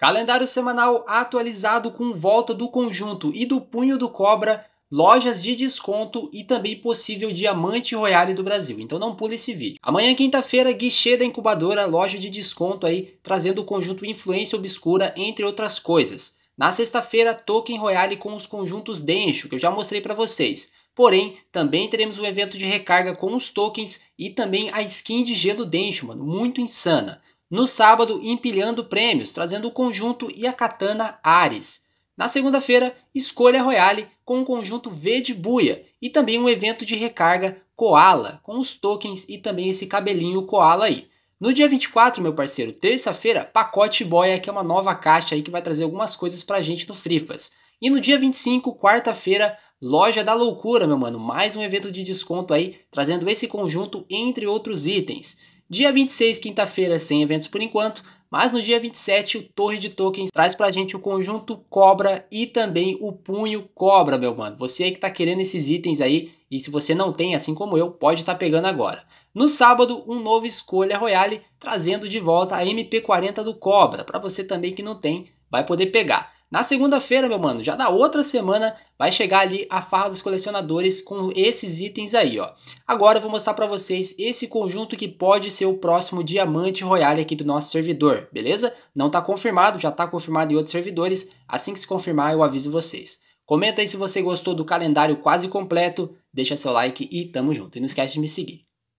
Calendário semanal atualizado com volta do conjunto e do punho do cobra, lojas de desconto e também possível diamante royale do Brasil. Então não pule esse vídeo. Amanhã, quinta-feira, guichê da incubadora, loja de desconto aí, trazendo o conjunto Influência Obscura, entre outras coisas. Na sexta-feira, Token Royale com os conjuntos Dencho, que eu já mostrei para vocês. Porém, também teremos um evento de recarga com os tokens e também a skin de gelo Dencho, mano, muito insana. No sábado, empilhando prêmios, trazendo o conjunto e a katana Ares. Na segunda-feira, escolha Royale com o conjunto V de buia e também um evento de recarga Koala, com os tokens e também esse cabelinho Koala aí. No dia 24, meu parceiro, terça-feira, pacote boia, que é uma nova caixa aí que vai trazer algumas coisas pra gente no Frifas. E no dia 25, quarta-feira, Loja da Loucura, meu mano, mais um evento de desconto aí, trazendo esse conjunto entre outros itens. Dia 26, quinta-feira, sem eventos por enquanto, mas no dia 27, o Torre de Tokens traz pra gente o conjunto Cobra e também o Punho Cobra, meu mano. Você aí que tá querendo esses itens aí, e se você não tem, assim como eu, pode estar tá pegando agora. No sábado, um novo Escolha Royale, trazendo de volta a MP40 do Cobra. para você também que não tem, vai poder pegar. Na segunda-feira, meu mano, já na outra semana, vai chegar ali a farra dos colecionadores com esses itens aí, ó. Agora eu vou mostrar para vocês esse conjunto que pode ser o próximo diamante royale aqui do nosso servidor, beleza? Não tá confirmado, já tá confirmado em outros servidores, assim que se confirmar eu aviso vocês. Comenta aí se você gostou do calendário quase completo, deixa seu like e tamo junto. E não esquece de me seguir.